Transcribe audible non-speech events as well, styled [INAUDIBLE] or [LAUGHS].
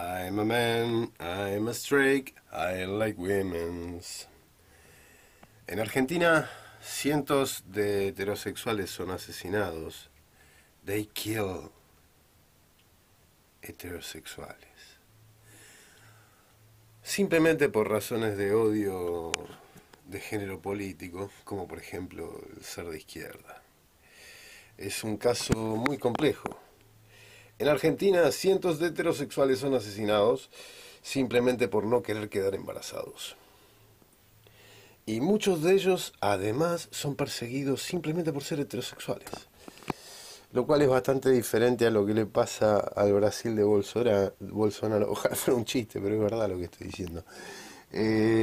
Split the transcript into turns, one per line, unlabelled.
I'm a man, I'm a straight, I like women's. En Argentina, cientos de heterosexuales son asesinados. They kill heterosexuales. Simplemente por razones de odio de género político, como por ejemplo el ser de izquierda. Es un caso muy complejo en Argentina, cientos de heterosexuales son asesinados simplemente por no querer quedar embarazados. Y muchos de ellos, además, son perseguidos simplemente por ser heterosexuales. Lo cual es bastante diferente a lo que le pasa al Brasil de Bolsonaro. Bolsonaro. [LAUGHS] Ojalá fuera un chiste, pero es verdad lo que estoy diciendo. Eh,